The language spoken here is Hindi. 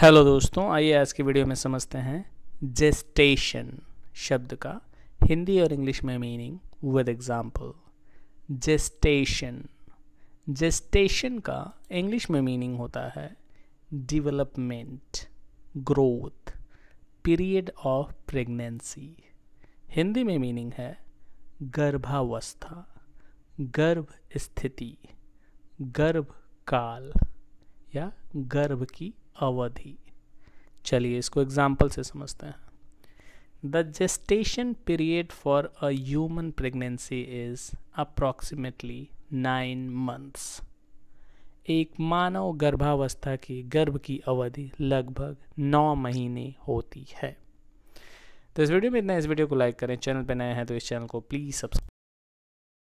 हेलो दोस्तों आइए आज की वीडियो में समझते हैं जेस्टेशन शब्द का हिंदी और इंग्लिश में meaning with example gestation gestation का इंग्लिश में मीनिंग होता है development growth period of pregnancy Hindi में मीनिंग है गर्भावस्था गर्भ स्थिति गर्भ काल या गर्भ की अवधि चलिए इसको एग्जाम्पल से समझते हैं the gestation period for a human pregnancy is approximately nine months एक मानव गर्भावस्था की गर्भ की अवधि लगभग नौ महीने होती है तो इस वीडियो में इतना इस वीडियो को लाइक करें चैनल पर नए हैं तो इस चैनल को प्लीज़ सब्सक्राइब